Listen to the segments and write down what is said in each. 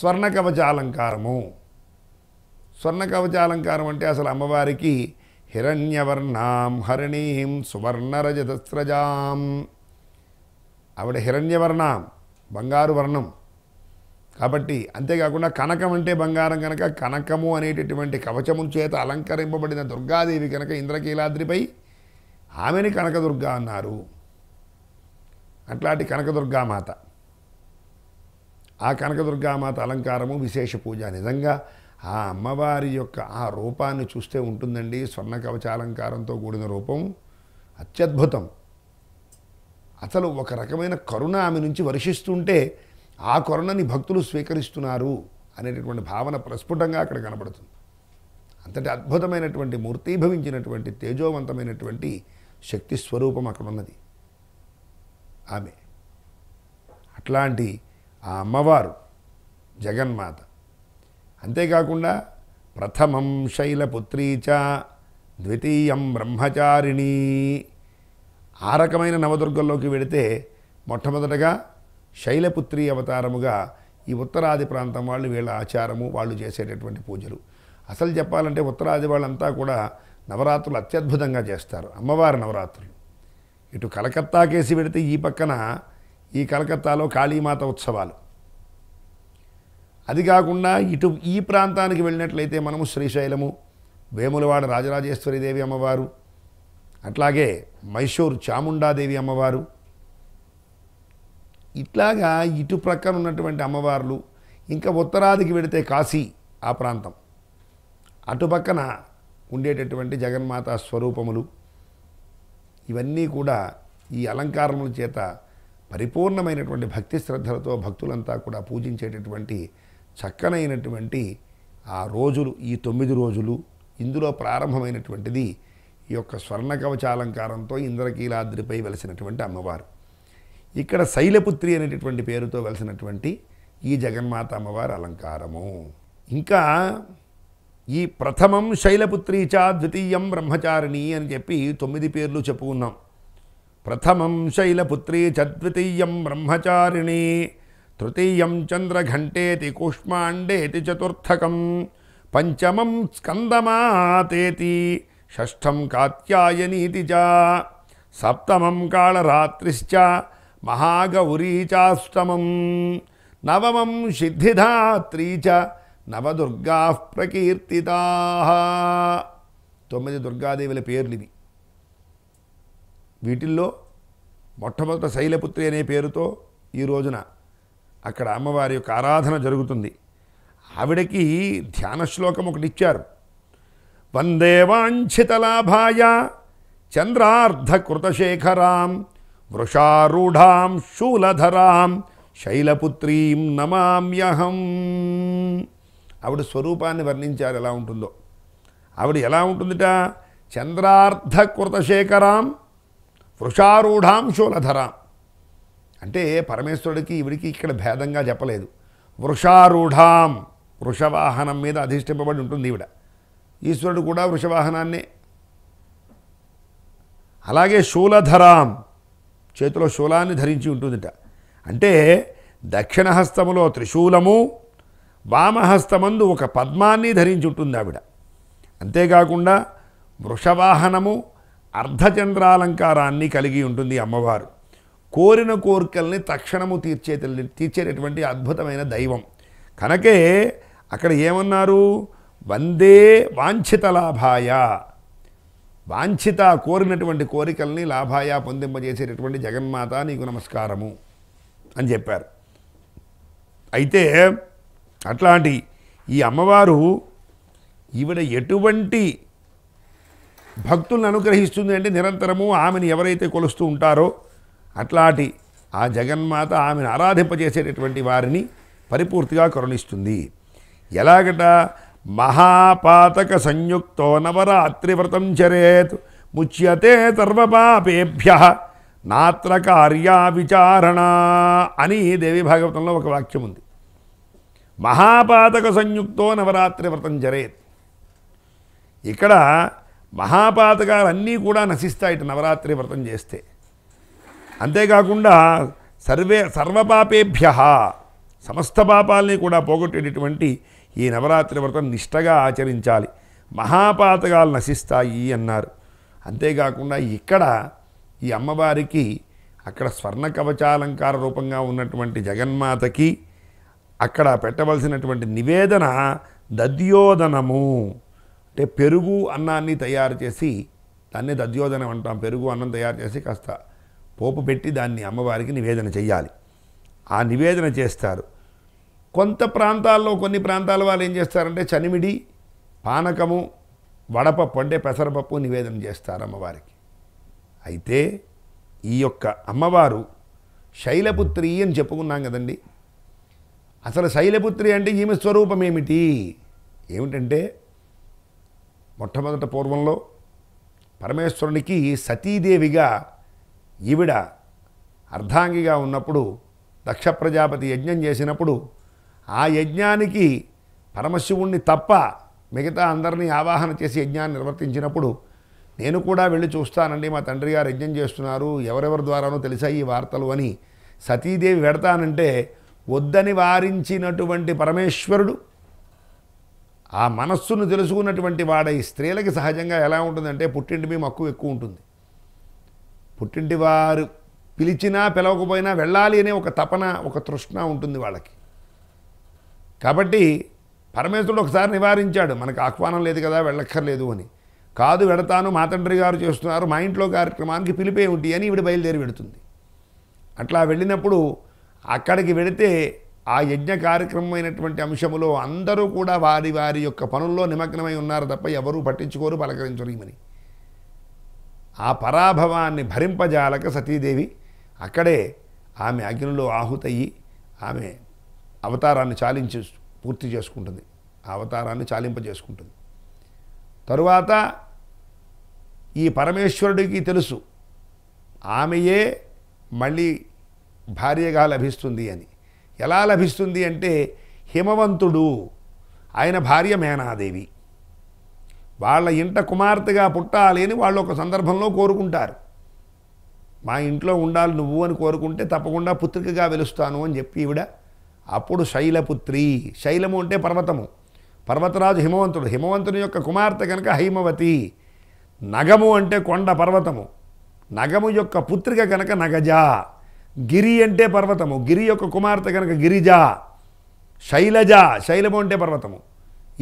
స్వర్ణ కవచాలంకారము స్వర్ణ కవచాలంకారం అంటే అసలు అమ్మవారికి హిరణ్యవర్ణాం హరిణీం సువర్ణరజతస్రజాం ఆవిడ హిరణ్యవర్ణం బంగారు వర్ణం కాబట్టి అంతేకాకుండా కనకం అంటే బంగారం కనుక కనకము అనేటటువంటి కవచము చేత అలంకరింపబడిన దుర్గాదేవి కనుక ఇంద్రకీలాద్రిపై ఆమెని కనకదుర్గా అన్నారు అట్లాంటి కనకదుర్గామాత ఆ కనకదుర్గామాత అలంకారము విశేష పూజ నిజంగా ఆ అమ్మవారి యొక్క ఆ రూపాన్ని చూస్తే ఉంటుందండి స్వర్ణ కవచాలంకారంతో కూడిన రూపం అత్యద్భుతం అసలు ఒక రకమైన కరుణ ఆమె నుంచి వర్షిస్తుంటే ఆ కరుణని భక్తులు స్వీకరిస్తున్నారు అనేటటువంటి భావన ప్రస్ఫుటంగా అక్కడ కనబడుతుంది అంతటి అద్భుతమైనటువంటి మూర్తీభవించినటువంటి తేజోవంతమైనటువంటి శక్తి స్వరూపం అక్కడ ఉన్నది ఆమె అట్లాంటి ఆ అమ్మవారు జగన్మాత అంతేకాకుండా ప్రథమం శైలపుత్రీచ ద్వితీయం బ్రహ్మచారిణి ఆ రకమైన నవదుర్గంలోకి వెడితే మొట్టమొదటగా శైలపుత్రి అవతారముగా ఈ ఉత్తరాది ప్రాంతం వాళ్ళు వీళ్ళ ఆచారము వాళ్ళు చేసేటటువంటి పూజలు అసలు చెప్పాలంటే ఉత్తరాది వాళ్ళంతా కూడా నవరాత్రులు అత్యద్భుతంగా చేస్తారు అమ్మవారి నవరాత్రులు ఇటు కలకత్తాకేసి పెడితే ఈ పక్కన ఈ కలకత్తాలో కాళీమాత ఉత్సవాలు అది కాకుండా ఇటు ఈ ప్రాంతానికి వెళ్ళినట్లయితే మనము శ్రీశైలము వేములవాడ రాజరాజేశ్వరిదేవి అమ్మవారు అట్లాగే మైసూర్ చాముండాదేవి అమ్మవారు ఇట్లాగా ఇటు ప్రక్కన ఉన్నటువంటి అమ్మవార్లు ఇంకా ఉత్తరాదికి వెడితే కాశీ ఆ ప్రాంతం అటుపక్కన ఉండేటటువంటి జగన్మాత స్వరూపములు ఇవన్నీ కూడా ఈ అలంకారముల చేత పరిపూర్ణమైనటువంటి భక్తి శ్రద్ధలతో భక్తులంతా కూడా పూజించేటటువంటి చక్కనైనటువంటి ఆ రోజులు ఈ తొమ్మిది రోజులు ఇందులో ప్రారంభమైనటువంటిది ఈ యొక్క స్వర్ణ కవచాలంకారంతో ఇంద్రకీలాద్రిపై వెలిసినటువంటి అమ్మవారు ఇక్కడ శైలపుత్రి అనేటటువంటి పేరుతో వెలిసినటువంటి ఈ జగన్మాత అమ్మవారి అలంకారము ఇంకా ఈ ప్రథమం శైలపుత్రి చా ద్వితీయం బ్రహ్మచారిణి అని చెప్పి తొమ్మిది పేర్లు చెప్పుకున్నాం प्रथमं शैलपुत्री च द्वितीयं ब्रह्मचारिणी तृतीयं चन्द्रघण्टेति कूष्माण्डेति चतुर्थकं पञ्चमं स्कन्दमातेति षष्ठं कात्यायनीति च सप्तमं कालरात्रिश्च महागौरी चाष्टमं नवमं सिद्धिधात्री च नवदुर्गाः प्रकीर्तिताः तु दुर्गादेवलपेर्णिति వీటిల్లో మొట్టమొదట శైలపుత్రి అనే పేరుతో ఈ రోజున అక్కడ అమ్మవారి యొక్క ఆరాధన జరుగుతుంది ఆవిడకి ధ్యాన శ్లోకం ఒకటి ఇచ్చారు వందేవాంఛితలాభాయ చంద్రార్ధకృతశేఖరాం వృషారూఢాం శూలధరాం శైలపుత్రీం నమామ్యహం ఆవిడ స్వరూపాన్ని వర్ణించారు ఎలా ఉంటుందో ఆవిడ ఎలా ఉంటుందిట చంద్రార్ధకృతశేఖరాం వృషారూఢాంశూలధర అంటే పరమేశ్వరుడికి ఇవిడికి ఇక్కడ భేదంగా చెప్పలేదు వృషారూఢాం వృషవాహనం మీద అధిష్టింపబడి ఉంటుంది ఈవిడ ఈశ్వరుడు కూడా వృషవాహనాన్నే అలాగే శూలధరాం చేతిలో శూలాన్ని ధరించి ఉంటుందిట అంటే దక్షిణహస్తములో త్రిశూలము వామహస్తమందు ఒక పద్మాన్ని ధరించి ఉంటుంది ఆవిడ అంతేకాకుండా వృషవాహనము అర్ధచంద్రాలంకారాన్ని కలిగి ఉంటుంది అమ్మవారు కోరిన కోరికల్ని తక్షణము తీర్చే తీర్చేటటువంటి అద్భుతమైన దైవం కనుకే అక్కడ ఏమన్నారు వందే వాంఛిత లాభాయ వాంఛిత కోరినటువంటి కోరికల్ని లాభాయ పొందింపజేసేటటువంటి జగన్మాత నీకు నమస్కారము అని చెప్పారు అయితే అట్లాంటి ఈ అమ్మవారు ఈవిడ ఎటువంటి భక్తులను అనుగ్రహిస్తుంది అంటే నిరంతరము ఆమెను ఎవరైతే కొలుస్తూ ఉంటారో అట్లాంటి ఆ జగన్మాత ఆమెను ఆరాధింపజేసేటటువంటి వారిని పరిపూర్తిగా కరుణిస్తుంది ఎలాగట మహాపాతక సంయుక్తో నవరాత్రివ్రతం చరేత్ ముచ్యతే సర్వపాపేభ్య నాత్ర కార్యా విచారణ అని దేవి భాగవతంలో ఒక వాక్యం ఉంది మహాపాతక సంయుక్తో నవరాత్రి వ్రతం జరేత్ ఇక్కడ అన్నీ కూడా నశిస్తాయిట నవరాత్రి వ్రతం చేస్తే అంతేకాకుండా సర్వే సర్వపాపేభ్య సమస్త పాపాలని కూడా పోగొట్టేటటువంటి ఈ నవరాత్రి వ్రతం నిష్టగా ఆచరించాలి మహాపాతకాలు నశిస్తాయి అన్నారు అంతేకాకుండా ఇక్కడ ఈ అమ్మవారికి అక్కడ స్వర్ణ కవచాలంకార రూపంగా ఉన్నటువంటి జగన్మాతకి అక్కడ పెట్టవలసినటువంటి నివేదన దద్యోదనము అంటే పెరుగు అన్నాన్ని తయారు చేసి దాన్ని దద్యోధనం అంటాం పెరుగు అన్నం తయారు చేసి కాస్త పోపు పెట్టి దాన్ని అమ్మవారికి నివేదన చేయాలి ఆ నివేదన చేస్తారు కొంత ప్రాంతాల్లో కొన్ని ప్రాంతాల వాళ్ళు ఏం చేస్తారంటే చనిమిడి పానకము వడపప్పు అంటే పెసరపప్పు నివేదన చేస్తారు అమ్మవారికి అయితే ఈ యొక్క అమ్మవారు శైలపుత్రి అని చెప్పుకున్నాం కదండి అసలు శైలపుత్రి అంటే ఈమె స్వరూపం ఏమిటి ఏమిటంటే మొట్టమొదట పూర్వంలో పరమేశ్వరునికి సతీదేవిగా ఈవిడ అర్ధాంగిగా ఉన్నప్పుడు దక్ష ప్రజాపతి యజ్ఞం చేసినప్పుడు ఆ యజ్ఞానికి పరమశివుణ్ణి తప్ప మిగతా అందరినీ ఆవాహన చేసి యజ్ఞాన్ని నిర్వర్తించినప్పుడు నేను కూడా వెళ్ళి చూస్తానండి మా తండ్రి గారు యజ్ఞం చేస్తున్నారు ఎవరెవరి ద్వారానో తెలిసాయి ఈ వార్తలు అని సతీదేవి పెడతానంటే వద్దని వారించినటువంటి పరమేశ్వరుడు ఆ మనస్సును తెలుసుకున్నటువంటి వాడై స్త్రీలకి సహజంగా ఎలా ఉంటుందంటే పుట్టింటి మీ మక్కువ ఎక్కువ ఉంటుంది పుట్టింటి వారు పిలిచినా పిలవకపోయినా వెళ్ళాలి అనే ఒక తపన ఒక తృష్ణ ఉంటుంది వాళ్ళకి కాబట్టి పరమేశ్వరుడు ఒకసారి నివారించాడు మనకు ఆహ్వానం లేదు కదా వెళ్ళక్కర్లేదు అని కాదు వెడతాను మా తండ్రి గారు చేస్తున్నారు మా ఇంట్లో కార్యక్రమానికి పిలిపే ఉంటి అని ఈవిడ బయలుదేరి వెడుతుంది అట్లా వెళ్ళినప్పుడు అక్కడికి వెడితే ఆ యజ్ఞ కార్యక్రమమైనటువంటి అంశములో అందరూ కూడా వారి వారి యొక్క పనుల్లో నిమగ్నమై ఉన్నారు తప్ప ఎవరూ పట్టించుకోరు పలకరించరు ఈమెని ఆ పరాభవాన్ని భరింపజాలక సతీదేవి అక్కడే ఆమె అగ్నిలో ఆహుతయ్యి ఆమె అవతారాన్ని చాలించి పూర్తి చేసుకుంటుంది ఆ అవతారాన్ని చాలింపజేసుకుంటుంది తరువాత ఈ పరమేశ్వరుడికి తెలుసు ఆమెయే మళ్ళీ భార్యగా లభిస్తుంది అని ఎలా లభిస్తుంది అంటే హిమవంతుడు ఆయన భార్య మేనాదేవి వాళ్ళ ఇంట కుమార్తెగా పుట్టాలి అని వాళ్ళు ఒక సందర్భంలో కోరుకుంటారు మా ఇంట్లో ఉండాలి నువ్వు అని కోరుకుంటే తప్పకుండా పుత్రికగా వెలుస్తాను అని చెప్పి ఈవిడ అప్పుడు శైలపుత్రి శైలము అంటే పర్వతము పర్వతరాజు హిమవంతుడు హిమవంతుని యొక్క కుమార్తె కనుక హైమవతి నగము అంటే కొండ పర్వతము నగము యొక్క పుత్రిక కనుక నగజ గిరి అంటే పర్వతము గిరి యొక్క కుమార్తె కనుక గిరిజ శైలజ శైలము అంటే పర్వతము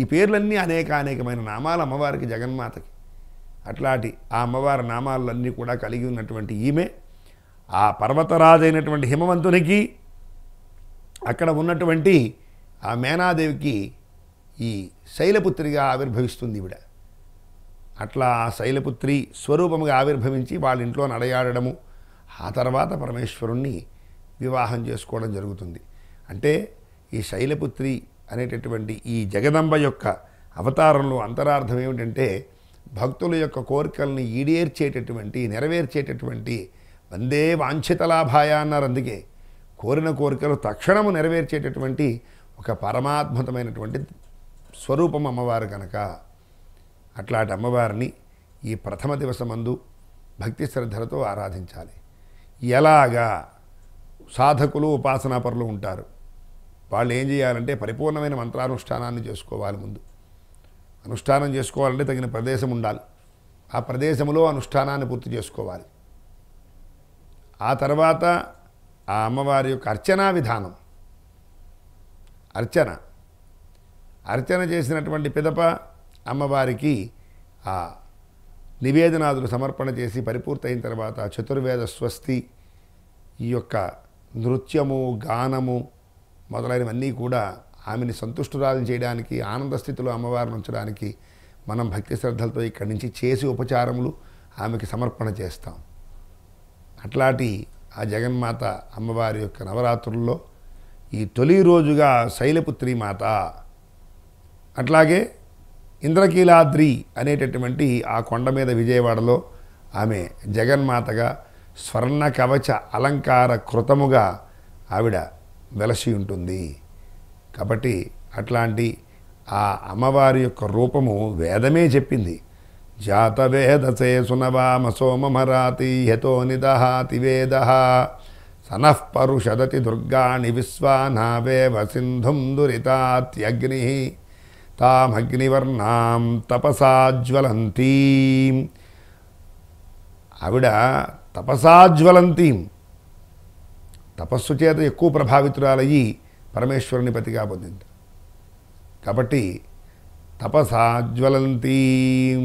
ఈ పేర్లన్నీ అనేక అనేకమైన నామాలు అమ్మవారికి జగన్మాతకి అట్లాంటి ఆ అమ్మవారి నామాలన్నీ కూడా కలిగి ఉన్నటువంటి ఈమె ఆ పర్వతరాజైనటువంటి హిమవంతునికి అక్కడ ఉన్నటువంటి ఆ మేనాదేవికి ఈ శైలపుత్రిగా ఆవిర్భవిస్తుంది ఈవిడ అట్లా ఆ శైలపుత్రి స్వరూపముగా ఆవిర్భవించి వాళ్ళ ఇంట్లో నడయాడము ఆ తర్వాత పరమేశ్వరుణ్ణి వివాహం చేసుకోవడం జరుగుతుంది అంటే ఈ శైలపుత్రి అనేటటువంటి ఈ జగదంబ యొక్క అవతారంలో అంతరార్థం ఏమిటంటే భక్తుల యొక్క కోరికల్ని ఈడేర్చేటటువంటి నెరవేర్చేటటువంటి వందే వాంఛిత లాభాయ అన్నారు అందుకే కోరిన కోరికలు తక్షణము నెరవేర్చేటటువంటి ఒక పరమాత్మతమైనటువంటి స్వరూపం అమ్మవారు కనుక అట్లాంటి అమ్మవారిని ఈ ప్రథమ దివసమందు భక్తి శ్రద్ధలతో ఆరాధించాలి ఎలాగా సాధకులు ఉపాసనాపరులు ఉంటారు వాళ్ళు ఏం చేయాలంటే పరిపూర్ణమైన మంత్రానుష్ఠానాన్ని చేసుకోవాలి ముందు అనుష్ఠానం చేసుకోవాలంటే తగిన ప్రదేశం ఉండాలి ఆ ప్రదేశంలో అనుష్ఠానాన్ని పూర్తి చేసుకోవాలి ఆ తర్వాత ఆ అమ్మవారి యొక్క అర్చనా విధానం అర్చన అర్చన చేసినటువంటి పిదప అమ్మవారికి ఆ నివేదనాదులు సమర్పణ చేసి పరిపూర్తయిన తర్వాత చతుర్వేద స్వస్తి ఈ యొక్క నృత్యము గానము మొదలైనవన్నీ కూడా ఆమెని సంతుష్టురాలు చేయడానికి ఆనంద స్థితిలో అమ్మవారిని ఉంచడానికి మనం భక్తి శ్రద్ధలతో ఇక్కడి నుంచి చేసి ఉపచారములు ఆమెకి సమర్పణ చేస్తాం అట్లాంటి ఆ జగన్మాత అమ్మవారి యొక్క నవరాత్రుల్లో ఈ తొలి రోజుగా శైలపుత్రి మాత అట్లాగే ఇంద్రకీలాద్రి అనేటటువంటి ఆ కొండ మీద విజయవాడలో ఆమె జగన్మాతగా స్వర్ణ కవచ అలంకార కృతముగా ఆవిడ వెలసి ఉంటుంది కాబట్టి అట్లాంటి ఆ అమ్మవారి యొక్క రూపము వేదమే చెప్పింది జాతవేదసే సునవామ సోమమరాతి హతో నిదహాతి వేద సనఃపరుషదతి దుర్గాణి విశ్వానావే వసింధుం దురితాత్యగ్ని తామగ్నివర్ణాం తపసాజ్వలంతీ ఆవిడ తపసాజ్వలంతీం తపస్సు చేత ఎక్కువ ప్రభావితురాలయ్యి పరమేశ్వరుని పతిగా పొందింది కాబట్టి తపసాజ్వలంతీం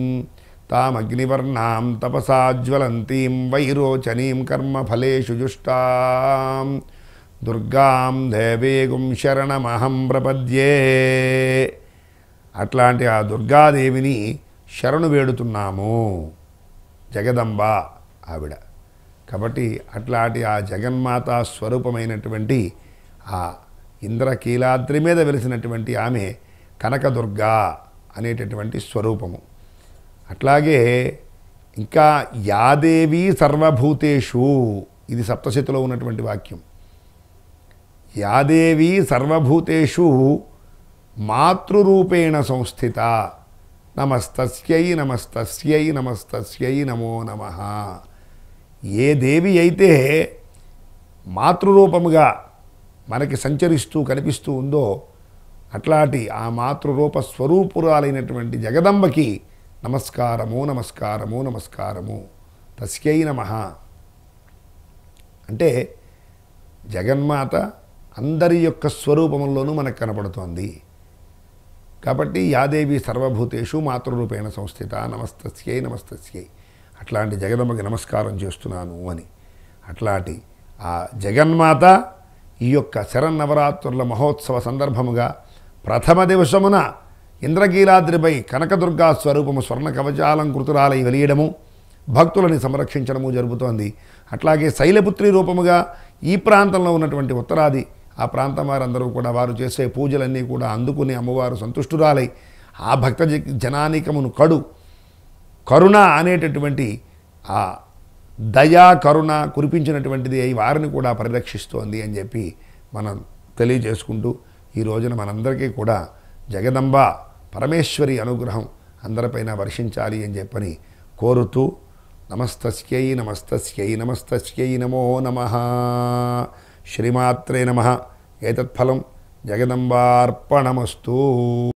తామగ్నివర్ణాం తపసాజ్వలంతీం వైరోచనీం కర్మఫలేషు జుష్టాం దుర్గాం దేవేగుం శరణమహం ప్రపద్యే అట్లాంటి ఆ దుర్గాదేవిని శరణు వేడుతున్నాము జగదంబ ఆవిడ కాబట్టి అట్లాంటి ఆ జగన్మాత స్వరూపమైనటువంటి ఆ ఇంద్రకీలాద్రి మీద వెలిసినటువంటి ఆమె కనకదుర్గా అనేటటువంటి స్వరూపము అట్లాగే ఇంకా యాదేవి సర్వభూతేషు ఇది సప్తశతిలో ఉన్నటువంటి వాక్యం యాదేవి సర్వభూతేషు మాతృరూపేణ సంస్థిత నమస్తస్యై నమస్తస్యై నమస్తస్యై నమో నమ ఏ దేవి అయితే మాతృరూపముగా మనకి సంచరిస్తూ కనిపిస్తూ ఉందో అట్లాంటి ఆ మాతృరూప స్వరూపురాలైనటువంటి జగదంబకి నమస్కారము నమస్కారము నమస్కారము తస్యై నమ అంటే జగన్మాత అందరి యొక్క స్వరూపంలోనూ మనకు కనపడుతోంది కాబట్టి యాదేవి సర్వభూతేషు మాతృరూపేణ సంస్థిత నమస్తస్యై నమస్తస్యై అట్లాంటి జగదమ్మకి నమస్కారం చేస్తున్నాను అని అట్లాంటి ఆ జగన్మాత ఈ యొక్క శరన్నవరాత్రుల మహోత్సవ సందర్భముగా ప్రథమ దివసమున ఇంద్రకీలాద్రిపై కనకదుర్గా స్వరూపము స్వర్ణ కవచాలంకృతురాలై వెలియడము భక్తులని సంరక్షించడము జరుగుతోంది అట్లాగే శైలపుత్రి రూపముగా ఈ ప్రాంతంలో ఉన్నటువంటి ఉత్తరాది ఆ ప్రాంతం వారందరూ కూడా వారు చేసే పూజలన్నీ కూడా అందుకుని అమ్మవారు సంతుష్టురాలై ఆ భక్త జనానికమును కడు కరుణ అనేటటువంటి ఆ దయా కరుణ కురిపించినటువంటిది అయి వారిని కూడా పరిరక్షిస్తోంది అని చెప్పి మనం తెలియజేసుకుంటూ ఈ రోజున మనందరికీ కూడా జగదంబ పరమేశ్వరి అనుగ్రహం అందరిపైన వర్షించాలి అని చెప్పని కోరుతూ నమస్తస్యై నమస్తస్యై నమస్తస్యై నమో నమ श्रीमात्रे नमः एतत्फलं जगदम्बार्पणमस्तु